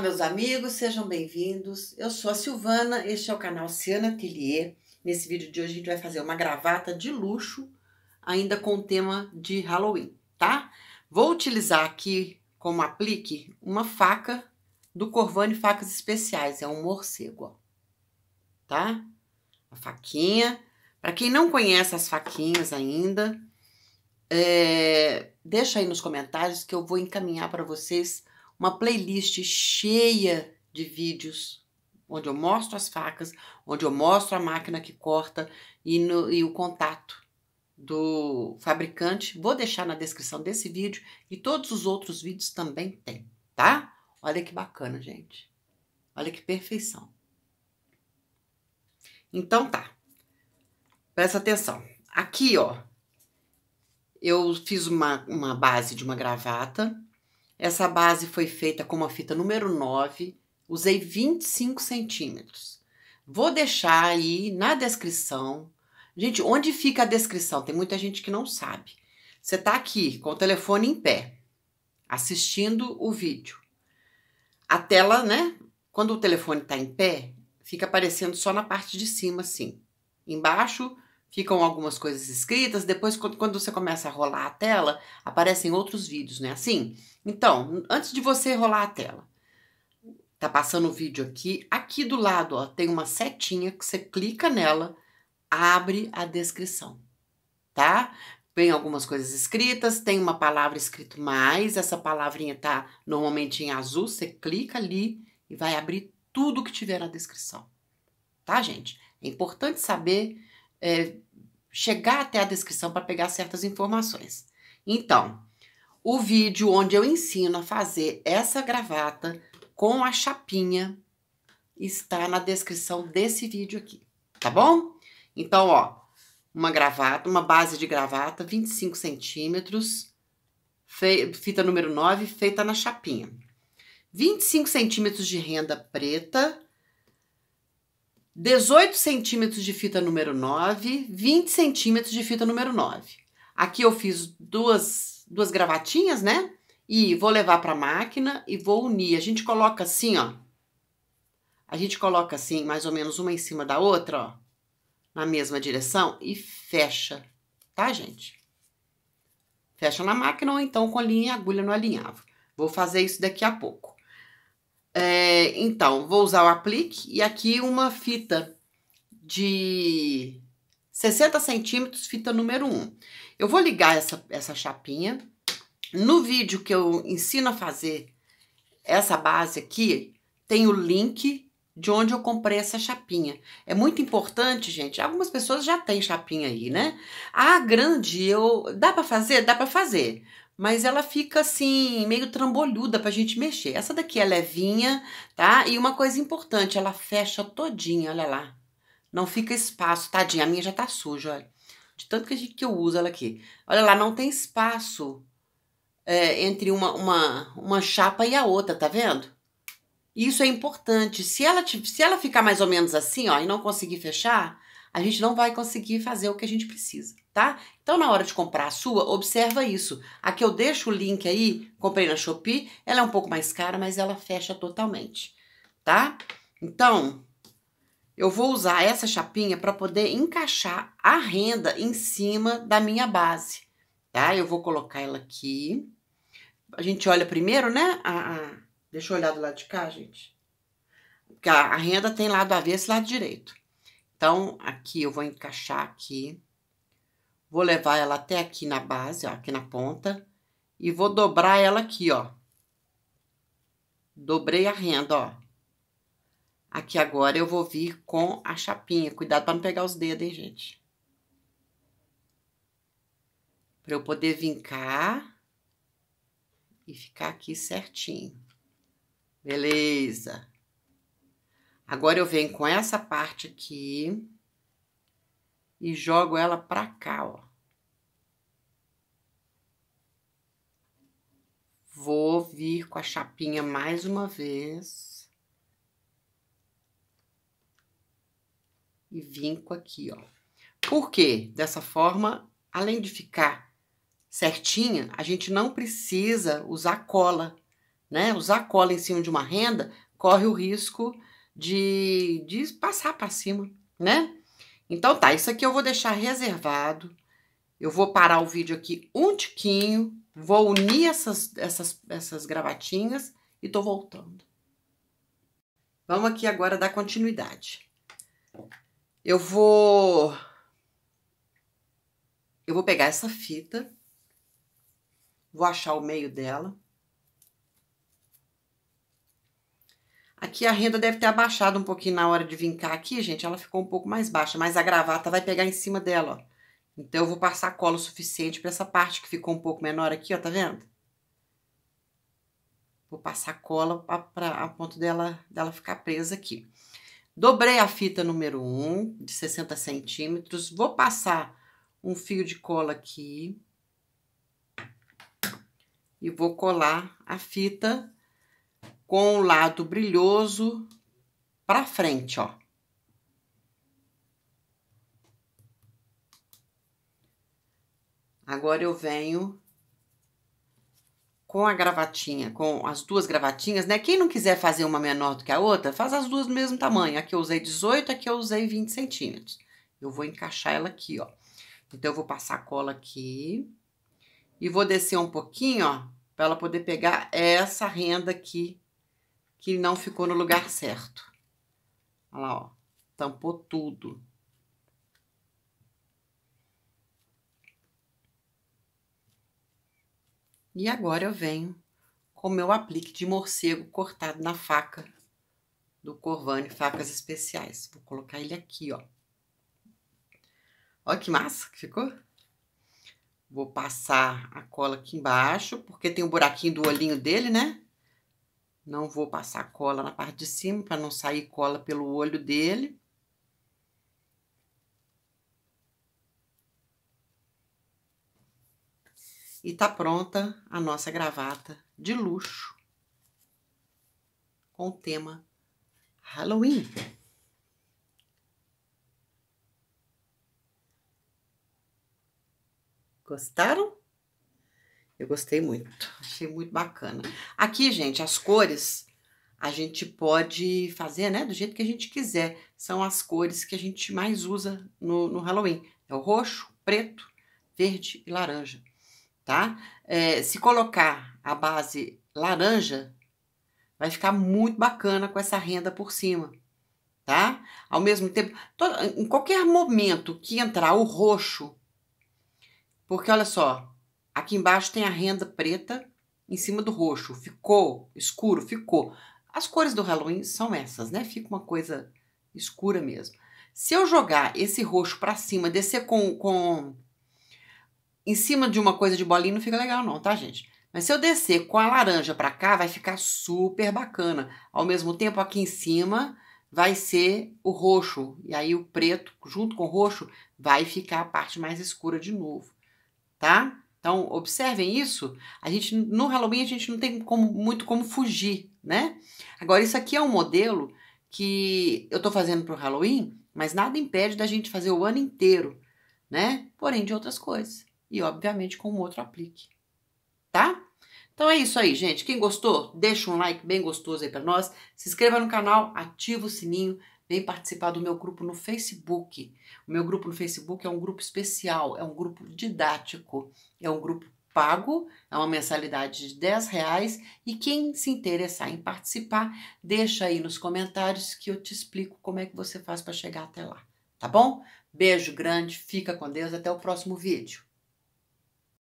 Olá, meus amigos, sejam bem-vindos. Eu sou a Silvana, este é o canal Ciana Atelier. Nesse vídeo de hoje a gente vai fazer uma gravata de luxo, ainda com o tema de Halloween, tá? Vou utilizar aqui como aplique uma faca do Corvane Facas Especiais, é um morcego, ó. Tá? A faquinha. Para quem não conhece as faquinhas ainda, é... deixa aí nos comentários que eu vou encaminhar para vocês uma playlist cheia de vídeos onde eu mostro as facas, onde eu mostro a máquina que corta e, no, e o contato do fabricante. Vou deixar na descrição desse vídeo e todos os outros vídeos também tem, tá? Olha que bacana, gente. Olha que perfeição. Então tá. Presta atenção. Aqui, ó, eu fiz uma, uma base de uma gravata essa base foi feita com uma fita número 9, usei 25 centímetros. Vou deixar aí na descrição. Gente, onde fica a descrição? Tem muita gente que não sabe. Você tá aqui com o telefone em pé, assistindo o vídeo. A tela, né? Quando o telefone tá em pé, fica aparecendo só na parte de cima, assim. Embaixo ficam algumas coisas escritas, depois quando você começa a rolar a tela, aparecem outros vídeos, né? Assim. Então, antes de você rolar a tela, tá passando o vídeo aqui, aqui do lado, ó, tem uma setinha que você clica nela, abre a descrição, tá? Vem algumas coisas escritas, tem uma palavra escrito mais, essa palavrinha tá normalmente em azul, você clica ali e vai abrir tudo que tiver na descrição. Tá, gente? É importante saber é, chegar até a descrição para pegar certas informações. Então, o vídeo onde eu ensino a fazer essa gravata com a chapinha está na descrição desse vídeo aqui, tá bom? Então, ó, uma gravata, uma base de gravata, 25 centímetros, fita número 9, feita na chapinha. 25 centímetros de renda preta, 18 centímetros de fita número 9, 20 centímetros de fita número 9. Aqui eu fiz duas, duas gravatinhas, né? E vou levar para a máquina e vou unir. A gente coloca assim, ó. A gente coloca assim, mais ou menos uma em cima da outra, ó. Na mesma direção e fecha, tá, gente? Fecha na máquina ou então com a linha e agulha no alinhavo. Vou fazer isso daqui a pouco. É, então, vou usar o aplique e aqui uma fita de 60 centímetros, fita número 1. Eu vou ligar essa, essa chapinha. No vídeo que eu ensino a fazer essa base aqui, tem o link de onde eu comprei essa chapinha. É muito importante, gente. Algumas pessoas já têm chapinha aí, né? A ah, grande, eu dá para fazer, dá para fazer mas ela fica assim, meio trambolhuda pra gente mexer. Essa daqui é levinha, tá? E uma coisa importante, ela fecha todinha, olha lá. Não fica espaço, tadinha, a minha já tá suja, olha. De tanto que, a gente, que eu uso ela aqui. Olha lá, não tem espaço é, entre uma, uma, uma chapa e a outra, tá vendo? Isso é importante. Se ela, se ela ficar mais ou menos assim, ó, e não conseguir fechar, a gente não vai conseguir fazer o que a gente precisa tá? Então, na hora de comprar a sua, observa isso. Aqui eu deixo o link aí, comprei na Shopee, ela é um pouco mais cara, mas ela fecha totalmente, tá? Então, eu vou usar essa chapinha para poder encaixar a renda em cima da minha base, tá? Eu vou colocar ela aqui. A gente olha primeiro, né? A, a... Deixa eu olhar do lado de cá, gente. Porque a renda tem lado avesso e lado direito. Então, aqui eu vou encaixar aqui Vou levar ela até aqui na base, ó, aqui na ponta. E vou dobrar ela aqui, ó. Dobrei a renda, ó. Aqui agora eu vou vir com a chapinha. Cuidado para não pegar os dedos, hein, gente? Para eu poder vincar e ficar aqui certinho. Beleza. Agora eu venho com essa parte aqui e jogo ela para cá, ó. Vou vir com a chapinha mais uma vez. E vinco aqui, ó. Por quê? Dessa forma, além de ficar certinha, a gente não precisa usar cola, né? Usar cola em cima de uma renda corre o risco de, de passar para cima, né? Então tá, isso aqui eu vou deixar reservado. Eu vou parar o vídeo aqui um tiquinho Vou unir essas, essas, essas gravatinhas e tô voltando. Vamos aqui agora dar continuidade. Eu vou... Eu vou pegar essa fita, vou achar o meio dela. Aqui a renda deve ter abaixado um pouquinho na hora de vincar aqui, gente. Ela ficou um pouco mais baixa, mas a gravata vai pegar em cima dela, ó. Então eu vou passar cola o suficiente para essa parte que ficou um pouco menor aqui, ó, tá vendo? Vou passar cola para pra, a ponto dela, dela ficar presa aqui. Dobrei a fita número 1, de 60 centímetros. Vou passar um fio de cola aqui. E vou colar a fita com o lado brilhoso para frente, ó. Agora eu venho com a gravatinha, com as duas gravatinhas, né? Quem não quiser fazer uma menor do que a outra, faz as duas do mesmo tamanho. Aqui eu usei 18, aqui eu usei 20 centímetros. Eu vou encaixar ela aqui, ó. Então, eu vou passar a cola aqui e vou descer um pouquinho, ó, pra ela poder pegar essa renda aqui que não ficou no lugar certo. Olha lá, ó, tampou tudo. E agora eu venho com meu aplique de morcego cortado na faca do Corvane Facas Especiais. Vou colocar ele aqui, ó. Olha que massa que ficou. Vou passar a cola aqui embaixo, porque tem o um buraquinho do olhinho dele, né? Não vou passar cola na parte de cima para não sair cola pelo olho dele. E tá pronta a nossa gravata de luxo com o tema Halloween. Gostaram? Eu gostei muito, achei muito bacana. Aqui, gente, as cores a gente pode fazer, né, do jeito que a gente quiser. São as cores que a gente mais usa no, no Halloween. É o roxo, preto, verde e laranja tá? É, se colocar a base laranja, vai ficar muito bacana com essa renda por cima, tá? Ao mesmo tempo, todo, em qualquer momento que entrar o roxo, porque olha só, aqui embaixo tem a renda preta em cima do roxo, ficou escuro, ficou. As cores do Halloween são essas, né? Fica uma coisa escura mesmo. Se eu jogar esse roxo para cima, descer com, com em cima de uma coisa de bolinha não fica legal não, tá, gente? Mas se eu descer com a laranja para cá, vai ficar super bacana. Ao mesmo tempo, aqui em cima vai ser o roxo. E aí o preto, junto com o roxo, vai ficar a parte mais escura de novo, tá? Então, observem isso. A gente, no Halloween, a gente não tem como, muito como fugir, né? Agora, isso aqui é um modelo que eu tô fazendo pro Halloween, mas nada impede da gente fazer o ano inteiro, né? Porém, de outras coisas e, obviamente, com um outro aplique. Tá? Então é isso aí, gente. Quem gostou, deixa um like bem gostoso aí para nós. Se inscreva no canal, ativa o sininho, vem participar do meu grupo no Facebook. O meu grupo no Facebook é um grupo especial, é um grupo didático, é um grupo pago, é uma mensalidade de 10 reais e quem se interessar em participar, deixa aí nos comentários que eu te explico como é que você faz para chegar até lá, tá bom? Beijo grande, fica com Deus, até o próximo vídeo.